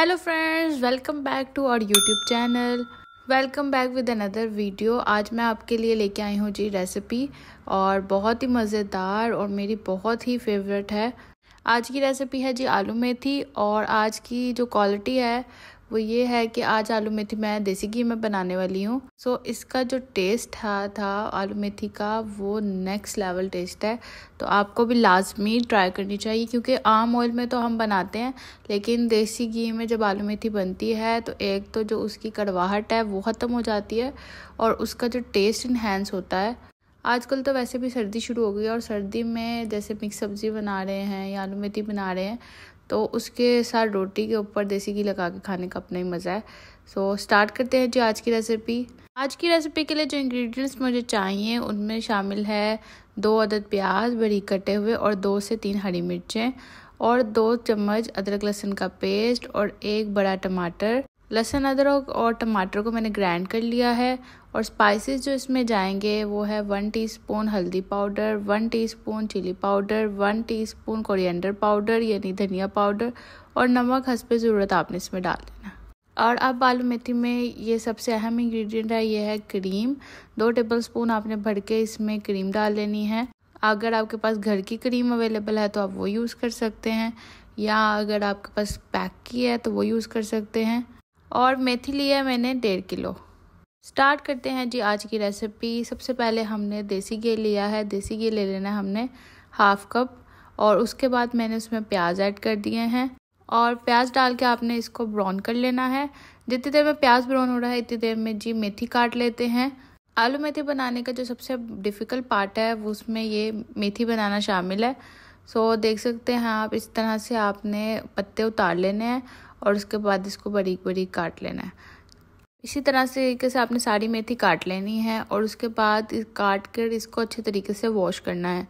hello friends welcome back to our YouTube channel welcome back with another video आज मैं आपके लिए लेके आई हूँ जी रेसिपी और बहुत ही मज़ेदार और मेरी बहुत ही फेवरेट है आज की रेसिपी है जी आलू मेथी और आज की जो क्वालिटी है वो ये है कि आज आलू मेथी मैं देसी घी में बनाने वाली हूँ सो so, इसका जो टेस्ट था था आलू मेथी का वो नेक्स्ट लेवल टेस्ट है तो आपको भी लाजमी ट्राई करनी चाहिए क्योंकि आम ऑयल में तो हम बनाते हैं लेकिन देसी घी में जब आलू मेथी बनती है तो एक तो जो उसकी कड़वाहट है वो ख़त्म हो जाती है और उसका जो टेस्ट इन्हेंस होता है आजकल तो वैसे भी सर्दी शुरू हो गई है और सर्दी में जैसे मिक्स सब्ज़ी बना रहे हैं या आलू मेथी बना रहे हैं तो उसके साथ रोटी के ऊपर देसी घी लगा के खाने का अपना ही मज़ा है सो so, स्टार्ट करते हैं जी आज की रेसिपी आज की रेसिपी के लिए जो इंग्रेडिएंट्स मुझे चाहिए उनमें शामिल है दो अदद प्याज बड़ी कटे हुए और दो से तीन हरी मिर्चें और दो चम्मच अदरक लहसुन का पेस्ट और एक बड़ा टमाटर लहसुन अदरक और टमाटर को मैंने ग्राइंड कर लिया है और स्पाइसेस जो इसमें जाएंगे वो है वन टीस्पून हल्दी powder one teaspoon chilli powder one teaspoon coriander powder यानी धनिया पाउडर और नमक हंसपे ज़रूरत आपने इसमें डाल देना और अब बालू मेथी में ये सबसे अहम इंग्रेडिएंट है ये है क्रीम दो टेबल स्पून आपने भर के इसमें क्रीम डाल लेनी है अगर आपके पास घर की क्रीम अवेलेबल है तो आप वो यूज़ कर सकते हैं या अगर आपके पास पैक की है तो वो यूज़ कर सकते हैं और मेथी लिया है मैंने डेढ़ किलो स्टार्ट करते हैं जी आज की रेसिपी सबसे पहले हमने देसी घी लिया है देसी घी ले लेना है हमने हाफ कप और उसके बाद मैंने उसमें प्याज ऐड कर दिए हैं और प्याज डाल के आपने इसको ब्राउन कर लेना है जितनी देर में प्याज ब्राउन हो रहा है इतनी देर में जी मेथी काट लेते हैं आलू मेथी बनाने का जो सबसे डिफ़िकल्ट पार्ट है वो उसमें ये मेथी बनाना शामिल है सो देख सकते हैं आप इस तरह से आपने पत्ते उतार लेने हैं और उसके बाद इसको बारीक बारीक काट लेना है इसी तरह से तरीके से आपने सारी मेथी काट लेनी है और उसके बाद काट कर इसको अच्छे तरीके से वॉश करना है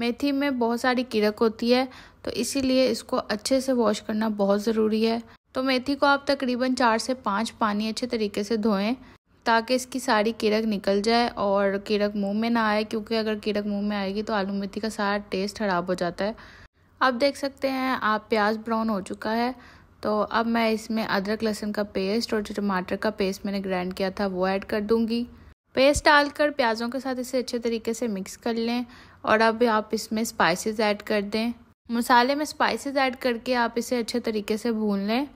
मेथी में बहुत सारी कीड़क होती है तो इसीलिए इसको अच्छे से वॉश करना बहुत ज़रूरी है तो मेथी को आप तकरीबन चार से पाँच पानी अच्छे तरीके से धोएं ताकि इसकी सारी कीड़क निकल जाए और कीड़क मुंह में ना आए क्योंकि अगर कीड़क मुंह में आएगी तो आलू मेथी का सारा टेस्ट ख़राब हो जाता है अब देख सकते हैं आप प्याज ब्राउन हो चुका है तो अब मैं इसमें अदरक लहसुन का पेस्ट और जो टमाटर का पेस्ट मैंने ग्राइंड किया था वो ऐड कर दूंगी पेस्ट डालकर प्याज़ों के साथ इसे अच्छे तरीके से मिक्स कर लें और अब आप इसमें स्पाइसेस ऐड कर दें मसाले में स्पाइसेस ऐड करके आप इसे अच्छे तरीके से भून लें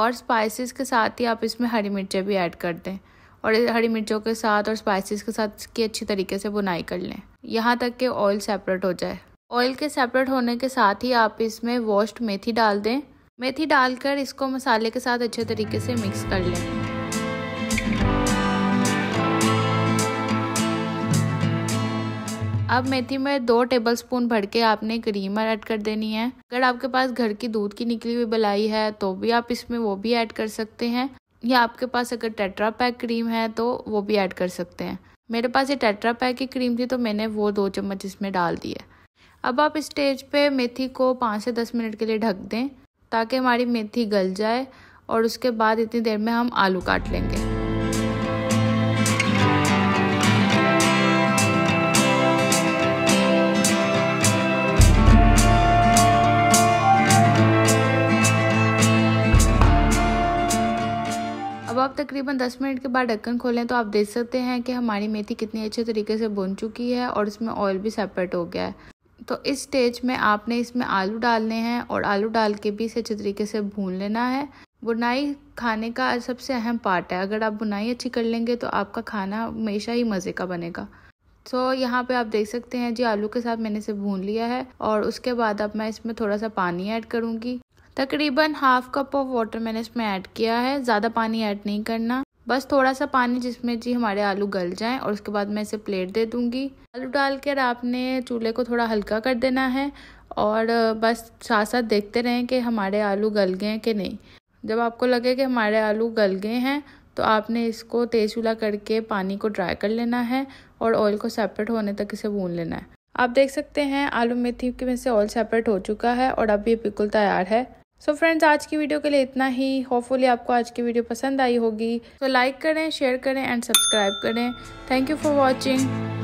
और स्पाइसेस के साथ ही आप इसमें हरी मिर्चें भी ऐड कर दें और हरी मिर्चों के साथ और स्पाइसेस के साथ इसकी अच्छी तरीके से बुनाई कर लें यहाँ तक कि ऑयल सेपरेट हो जाए ऑयल के सेपरेट होने के साथ ही आप इसमें वॉश्ड मेथी डाल दें मेथी डालकर इसको मसाले के साथ अच्छे तरीके से मिक्स कर लें अब मेथी में दो टेबल स्पून भर के आपने क्रीम ऐड कर देनी है अगर आपके पास घर की दूध की निकली हुई बलाई है तो भी आप इसमें वो भी ऐड कर सकते हैं या आपके पास अगर टेट्रा पैक क्रीम है तो वो भी ऐड कर सकते हैं मेरे पास ये टेट्रा पैक की क्रीम थी तो मैंने वो दो चम्मच इसमें डाल दी है अब आप इस्टेज स्टेज पे मेथी को पाँच से दस मिनट के लिए ढक दें ताकि हमारी मेथी गल जाए और उसके बाद इतनी देर में हम आलू काट लेंगे अब आप तकरीबन 10 मिनट के बाद ढक्कन खोलें तो आप देख सकते हैं कि हमारी मेथी कितनी अच्छे तरीके से बुन चुकी है और इसमें ऑयल भी सेपरेट हो गया है तो इस स्टेज में आपने इसमें आलू डालने हैं और आलू डाल के भी इसे अच्छे तरीके से भून लेना है बुनाई खाने का सबसे अहम पार्ट है अगर आप बुनाई अच्छी कर लेंगे तो आपका खाना हमेशा ही मज़े का बनेगा सो so, यहाँ पे आप देख सकते हैं जी आलू के साथ मैंने इसे भून लिया है और उसके बाद अब मैं इसमें थोड़ा सा पानी ऐड करूँगी तकरीबन हाफ कप ऑफ वाटर मैंने इसमें ऐड किया है ज़्यादा पानी ऐड नहीं करना बस थोड़ा सा पानी जिसमें जी हमारे आलू गल जाएं और उसके बाद मैं इसे प्लेट दे दूंगी आलू डाल कर आपने चूल्हे को थोड़ा हल्का कर देना है और बस साथ साथ देखते रहें कि हमारे आलू गल गए हैं कि नहीं जब आपको लगे कि हमारे आलू गल गए हैं तो आपने इसको तेज़ चूल्हा करके पानी को ड्राई कर लेना है और ऑयल को सेपरेट होने तक इसे भून लेना है आप देख सकते हैं आलू मेथी के में से ऑयल सेपरेट हो चुका है और अब ये बिल्कुल तैयार है सो so फ्रेंड्स आज की वीडियो के लिए इतना ही होपफुली आपको आज की वीडियो पसंद आई होगी तो लाइक करें शेयर करें एंड सब्सक्राइब करें थैंक यू फॉर वॉचिंग